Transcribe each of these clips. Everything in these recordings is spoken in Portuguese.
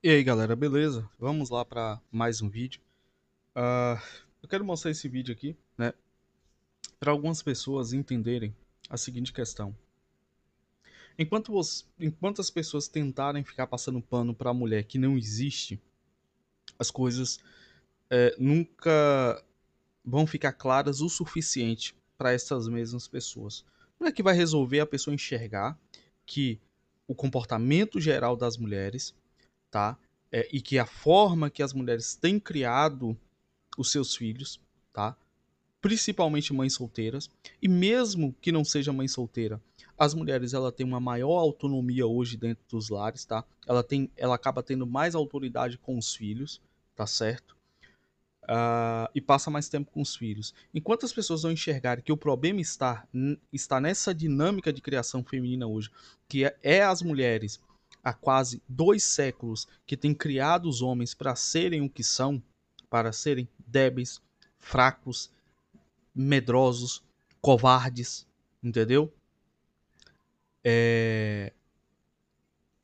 E aí galera, beleza? Vamos lá para mais um vídeo. Uh, eu quero mostrar esse vídeo aqui, né? Para algumas pessoas entenderem a seguinte questão. Enquanto, os, enquanto as pessoas tentarem ficar passando pano para a mulher que não existe, as coisas é, nunca vão ficar claras o suficiente para essas mesmas pessoas. Como é que vai resolver a pessoa enxergar que o comportamento geral das mulheres tá? É, e que a forma que as mulheres têm criado os seus filhos, tá? Principalmente mães solteiras e mesmo que não seja mãe solteira, as mulheres ela tem uma maior autonomia hoje dentro dos lares, tá? Ela tem, ela acaba tendo mais autoridade com os filhos, tá certo? Uh, e passa mais tempo com os filhos. Enquanto as pessoas não enxergarem que o problema está, está nessa dinâmica de criação feminina hoje, que é, é as mulheres há quase dois séculos que tem criado os homens para serem o que são, para serem débeis, fracos, medrosos, covardes, entendeu? É...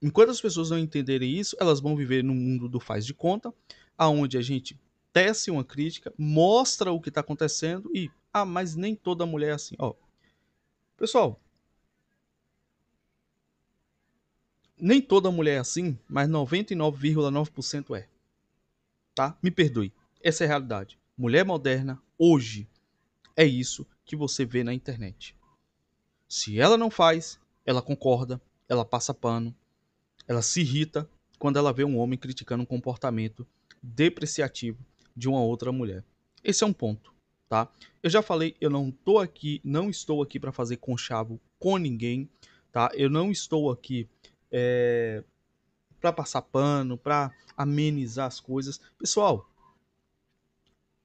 Enquanto as pessoas não entenderem isso, elas vão viver num mundo do faz de conta, aonde a gente tece uma crítica, mostra o que está acontecendo e ah, mas nem toda mulher é assim, ó. Pessoal, Nem toda mulher é assim, mas 99,9% é. Tá? Me perdoe. Essa é a realidade. Mulher moderna, hoje, é isso que você vê na internet. Se ela não faz, ela concorda, ela passa pano, ela se irrita quando ela vê um homem criticando um comportamento depreciativo de uma outra mulher. Esse é um ponto, tá? Eu já falei, eu não tô aqui, não estou aqui para fazer conchavo com ninguém, tá? Eu não estou aqui é, para passar pano, para amenizar as coisas. Pessoal,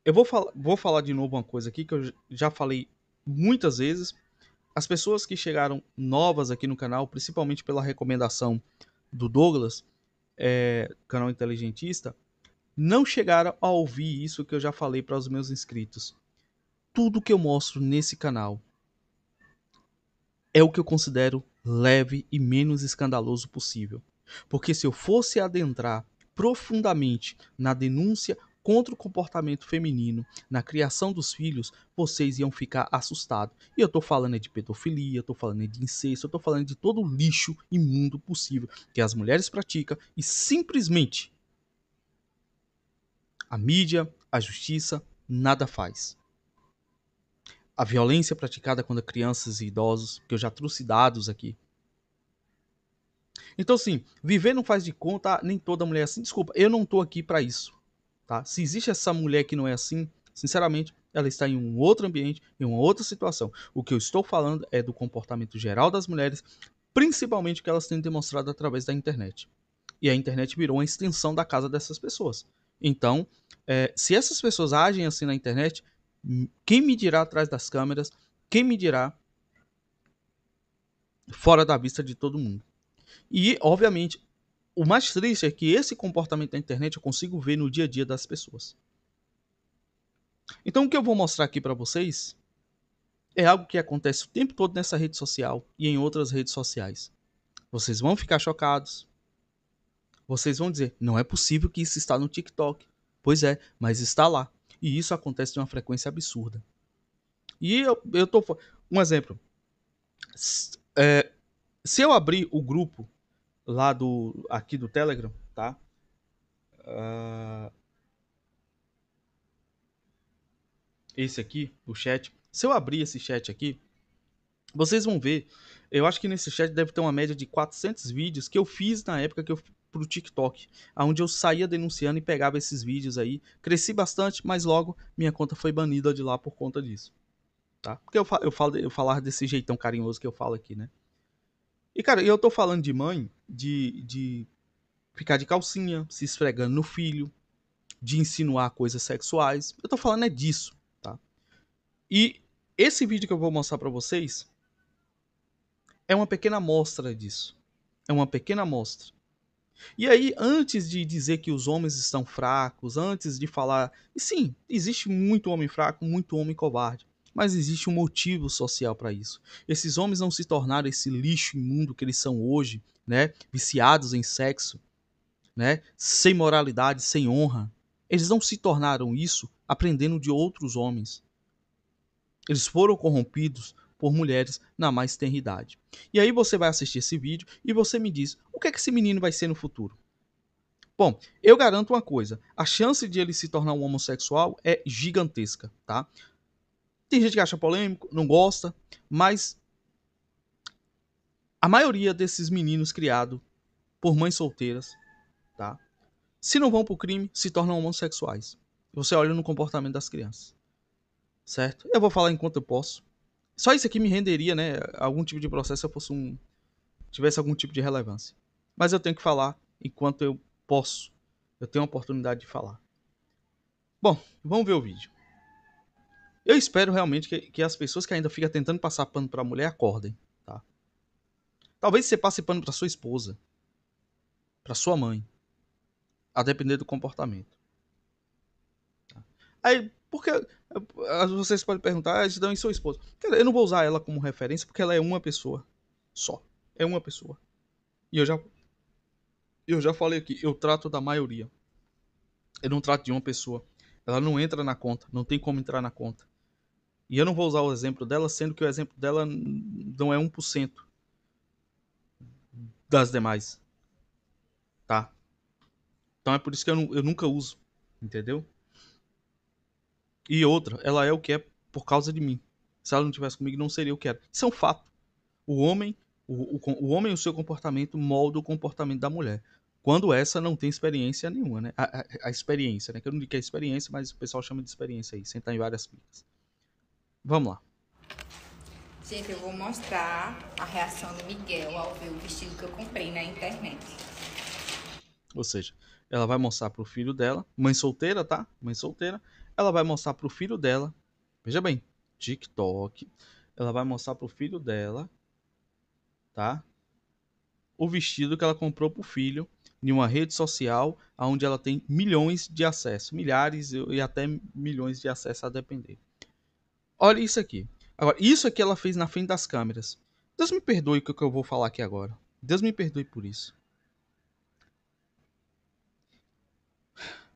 eu vou, fal vou falar de novo uma coisa aqui que eu já falei muitas vezes. As pessoas que chegaram novas aqui no canal, principalmente pela recomendação do Douglas, é, canal Inteligentista, não chegaram a ouvir isso que eu já falei para os meus inscritos. Tudo que eu mostro nesse canal é o que eu considero leve e menos escandaloso possível. Porque se eu fosse adentrar profundamente na denúncia contra o comportamento feminino na criação dos filhos, vocês iam ficar assustados. E eu tô falando de pedofilia, eu tô falando de incesto, eu tô falando de todo o lixo imundo possível que as mulheres praticam e simplesmente a mídia, a justiça, nada faz a violência praticada contra crianças e idosos, que eu já trouxe dados aqui. Então, sim, viver não faz de conta nem toda mulher é assim. Desculpa, eu não estou aqui para isso, tá? Se existe essa mulher que não é assim, sinceramente, ela está em um outro ambiente, em uma outra situação. O que eu estou falando é do comportamento geral das mulheres, principalmente que elas têm demonstrado através da internet. E a internet virou uma extensão da casa dessas pessoas. Então, é, se essas pessoas agem assim na internet, quem me dirá atrás das câmeras? Quem me dirá fora da vista de todo mundo? E, obviamente, o mais triste é que esse comportamento da internet eu consigo ver no dia a dia das pessoas. Então, o que eu vou mostrar aqui para vocês é algo que acontece o tempo todo nessa rede social e em outras redes sociais. Vocês vão ficar chocados. Vocês vão dizer: não é possível que isso está no TikTok. Pois é, mas está lá. E isso acontece de uma frequência absurda. E eu, eu tô. Um exemplo. se, é, se eu abrir o grupo lá do. aqui do Telegram, tá? Uh, esse aqui, o chat. Se eu abrir esse chat aqui, vocês vão ver. Eu acho que nesse chat deve ter uma média de 400 vídeos que eu fiz na época que eu pro TikTok, aonde eu saía denunciando e pegava esses vídeos aí. Cresci bastante, mas logo minha conta foi banida de lá por conta disso. Tá? Porque eu, eu, falo, eu falar desse jeitão carinhoso que eu falo aqui, né? E, cara, eu tô falando de mãe, de, de ficar de calcinha, se esfregando no filho, de insinuar coisas sexuais. Eu tô falando é disso, tá? E esse vídeo que eu vou mostrar para vocês é uma pequena amostra disso. É uma pequena amostra. E aí, antes de dizer que os homens estão fracos, antes de falar. E sim, existe muito homem fraco, muito homem covarde. Mas existe um motivo social para isso. Esses homens não se tornaram esse lixo imundo que eles são hoje, né? Viciados em sexo, né? Sem moralidade, sem honra. Eles não se tornaram isso aprendendo de outros homens. Eles foram corrompidos por mulheres na mais tenra idade. E aí você vai assistir esse vídeo e você me diz: o que é que esse menino vai ser no futuro? Bom, eu garanto uma coisa: a chance de ele se tornar um homossexual é gigantesca, tá? Tem gente que acha polêmico, não gosta, mas a maioria desses meninos criados por mães solteiras, tá? Se não vão pro crime, se tornam homossexuais. Você olha no comportamento das crianças, certo? Eu vou falar enquanto eu posso. Só isso aqui me renderia, né? Algum tipo de processo se eu fosse um. tivesse algum tipo de relevância. Mas eu tenho que falar enquanto eu posso. Eu tenho a oportunidade de falar. Bom, vamos ver o vídeo. Eu espero realmente que, que as pessoas que ainda ficam tentando passar pano pra mulher acordem, tá? Talvez você passe pano pra sua esposa, pra sua mãe, a depender do comportamento. Aí, porque vocês podem perguntar, ah, dão em sua esposa. eu não vou usar ela como referência porque ela é uma pessoa só. É uma pessoa. E eu já eu já falei aqui, eu trato da maioria. Eu não trato de uma pessoa. Ela não entra na conta, não tem como entrar na conta. E eu não vou usar o exemplo dela, sendo que o exemplo dela não é 1% das demais. Tá? Então é por isso que eu, não, eu nunca uso. Entendeu? E outra, ela é o que é por causa de mim. Se ela não tivesse comigo, não seria o que era. Isso é um fato. O homem, o, o, o homem e o seu comportamento molda o comportamento da mulher quando essa não tem experiência nenhuma, né? A, a, a, experiência, né? Que eu não digo que é experiência, mas o pessoal chama de experiência aí, sentar em várias picas. Vamos lá. Gente, eu vou mostrar a reação do Miguel ao ver o vestido que eu comprei na internet. Ou seja, ela vai mostrar pro filho dela, mãe solteira, tá? Mãe solteira. Ela vai mostrar pro filho dela, veja bem, TikTok. Ela vai mostrar pro filho dela, tá? O vestido que ela comprou pro filho em uma rede social onde ela tem milhões de acessos, milhares e até milhões de acessos a depender. Olha isso aqui. Agora, isso aqui ela fez na frente das câmeras. Deus me perdoe o que eu vou falar aqui agora. Deus me perdoe por isso.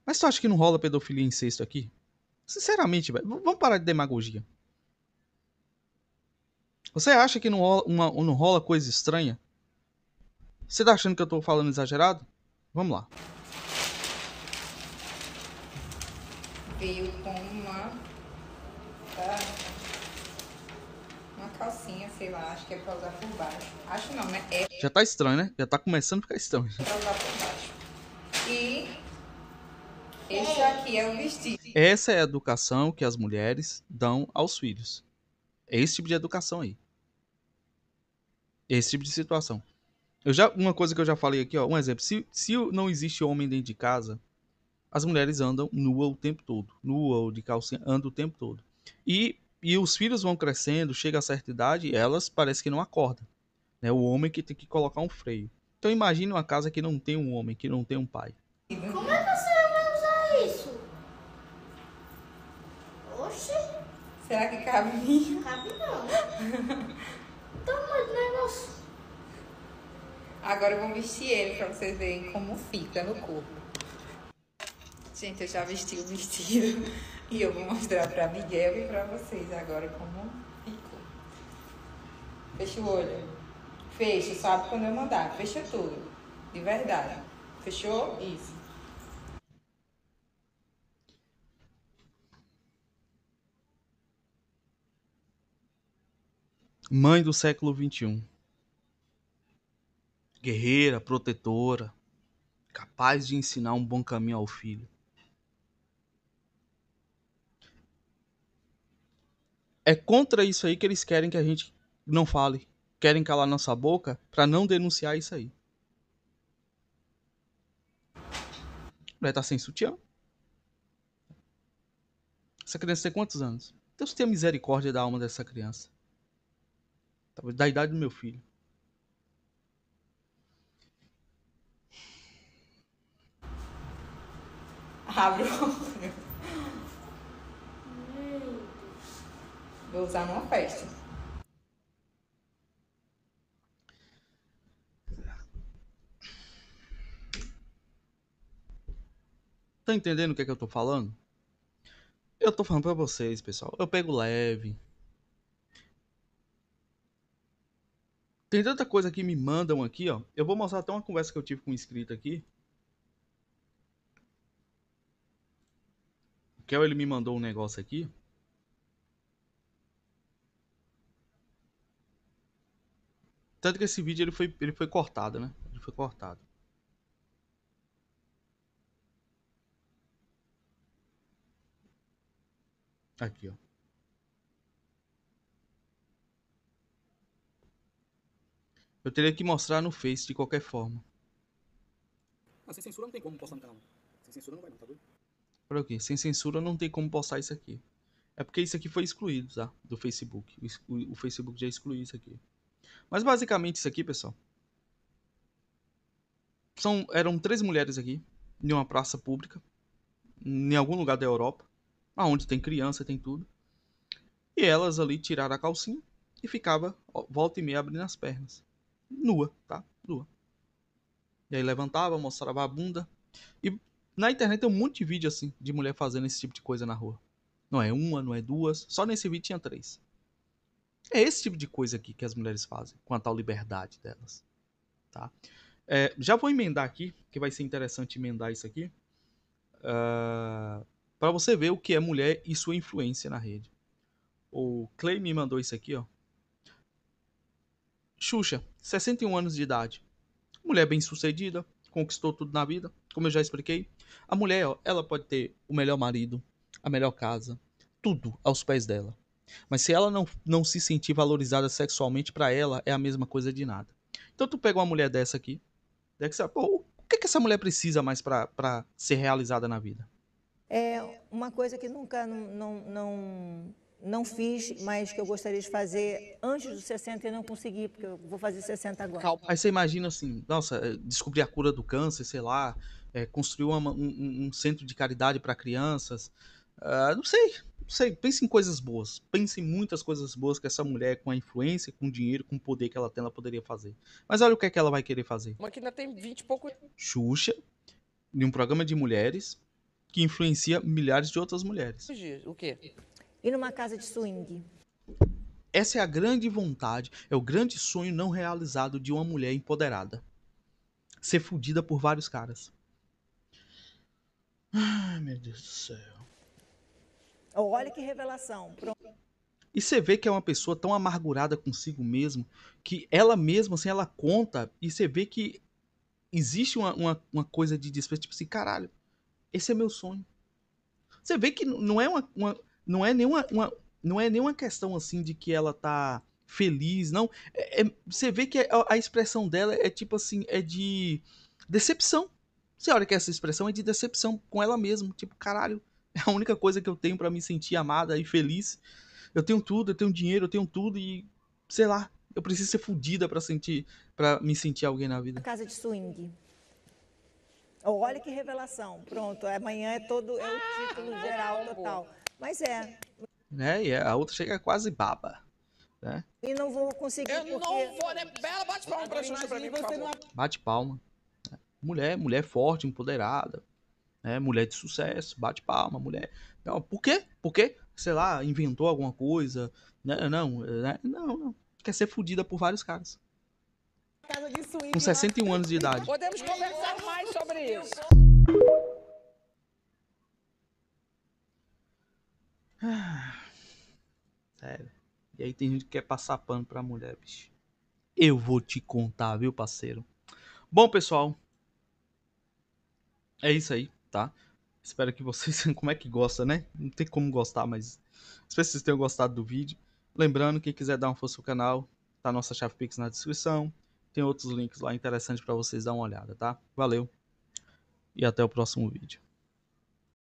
Mas tu acha que não rola pedofilia e incesto aqui? Sinceramente, velho, vamos parar de demagogia. Você acha que não rola, uma, não rola coisa estranha? Você tá achando que eu tô falando exagerado? Vamos lá. Veio com uma. Tá? Uma calcinha, sei lá, acho que é pra usar por baixo. Acho não, né? É... Já tá estranho, né? Já tá começando a ficar estranho. Pra usar por baixo. E. Esse é. aqui é o vestido. Essa é a educação que as mulheres dão aos filhos. É esse tipo de educação aí. Esse tipo de situação. Eu já, uma coisa que eu já falei aqui, ó, um exemplo. Se, se não existe homem dentro de casa, as mulheres andam nua o tempo todo. Nua ou de calcinha, andam o tempo todo. E, e os filhos vão crescendo, chega a certa idade, elas parece que não acordam. Né? O homem que tem que colocar um freio. Então imagine uma casa que não tem um homem, que não tem um pai. Como é que você vai usar isso? Oxi. Será que cabe Cabe não. Toma negócio. Agora eu vou vestir ele pra vocês verem como fica no corpo. Gente, eu já vesti o vestido e eu vou mostrar pra Miguel e pra vocês agora como ficou. Fecha o olho. Fecha, sabe quando eu mandar. Fecha tudo. De verdade. Fechou? Isso. Mãe do século XXI guerreira, protetora, capaz de ensinar um bom caminho ao filho. É contra isso aí que eles querem que a gente não fale, querem calar nossa boca para não denunciar isso aí. Vai estar tá sem sutiã? Essa criança tem quantos anos? Deus tenha misericórdia da alma dessa criança. Talvez da idade do meu filho. Abre o olho. Vou usar numa festa. Tá entendendo o que, é que eu tô falando? Eu tô falando pra vocês, pessoal. Eu pego leve. Tem tanta coisa que me mandam aqui, ó. Eu vou mostrar até uma conversa que eu tive com um inscrito aqui. O Kel ele me mandou um negócio aqui. Tanto que esse vídeo ele foi, ele foi cortado, né? Ele foi cortado. Aqui, ó. Eu teria que mostrar no Face de qualquer forma. Mas sem censura não tem como postar no canal. Sem censura não vai não, tá doido? Sem censura não tem como postar isso aqui. É porque isso aqui foi excluído, tá? Do Facebook. O, o Facebook já excluiu isso aqui. Mas basicamente isso aqui, pessoal. São, eram três mulheres aqui. Em uma praça pública. Em algum lugar da Europa. Onde tem criança, tem tudo. E elas ali tiraram a calcinha. E ficava ó, volta e meia abrindo as pernas. Nua, tá? Nua. E aí levantava, mostrava a bunda. E na internet tem um monte de vídeo assim, de mulher fazendo esse tipo de coisa na rua. Não é uma, não é duas. Só nesse vídeo tinha três. É esse tipo de coisa aqui que as mulheres fazem com a tal liberdade delas. Tá? É, já vou emendar aqui, que vai ser interessante emendar isso aqui. Uh, ah, para você ver o que é mulher e sua influência na rede. O Clay me mandou isso aqui, ó. Xuxa, 61 anos de idade. Mulher bem sucedida, conquistou tudo na vida, como eu já expliquei. A mulher, ela pode ter o melhor marido, a melhor casa, tudo aos pés dela. Mas se ela não, não se sentir valorizada sexualmente, para ela é a mesma coisa de nada. Então tu pega uma mulher dessa aqui, pô, o que, que essa mulher precisa mais para ser realizada na vida? É uma coisa que nunca não, não, não, não, fiz, mas que eu gostaria de fazer antes dos 60 e não consegui, porque eu vou fazer 60 agora. Calma. Aí você imagina assim, nossa, descobrir a cura do câncer, sei lá, é, construiu uma, um, um, centro de caridade para crianças. Uh, não sei, não sei. Pense em coisas boas. Pense em muitas coisas boas que essa mulher, com a influência, com o dinheiro, com o poder que ela tem, ela poderia fazer. Mas olha o que é que ela vai querer fazer. Uma que ainda tem 20 e pouco. Xuxa, de um programa de mulheres que influencia milhares de outras mulheres. O quê? E numa casa de swing. Essa é a grande vontade, é o grande sonho não realizado de uma mulher empoderada. Ser fudida por vários caras. Ai, meu Deus do céu. Olha que revelação. Pronto. E você vê que é uma pessoa tão amargurada consigo mesmo que ela mesma, assim, ela conta e você vê que existe uma, uma, uma coisa de desprezo, tipo assim, caralho, esse é meu sonho. Você vê que não é uma, uma não é nenhuma uma, não é nenhuma questão assim de que ela tá feliz, não. É, é, você vê que a, a expressão dela é tipo assim, é de decepção. Você olha que essa expressão é de decepção com ela mesma. Tipo, caralho, é a única coisa que eu tenho para me sentir amada e feliz. Eu tenho tudo, eu tenho dinheiro, eu tenho tudo e sei lá, eu preciso ser fodida para sentir, para me sentir alguém na vida. casa de swing. Oh, olha que revelação. Pronto, amanhã é todo é o ah, título é geral total. Mas é. Né? E a outra chega quase baba. Né? E não vou conseguir. Eu porque... não vou, né? Bela, bate palma pra Xuxa é Bate palma. Mulher, mulher forte, empoderada, né? mulher de sucesso, bate palma, mulher. Não, por quê? Por quê? Sei lá, inventou alguma coisa. Né, não, não, né, não. não. Quer ser fodida por vários caras. Com 61 né? anos de idade. Podemos conversar mais sobre isso. Ah, sério. E aí tem gente que quer passar pano pra mulher, bicho. Eu vou te contar, viu, parceiro? Bom, pessoal, é isso aí, tá? Espero que vocês. Como é que gosta, né? Não tem como gostar, mas. Espero que vocês tenham gostado do vídeo. Lembrando, quem quiser dar uma força ao canal, tá a nossa chave Pix na descrição. Tem outros links lá interessantes para vocês dar uma olhada, tá? Valeu e até o próximo vídeo.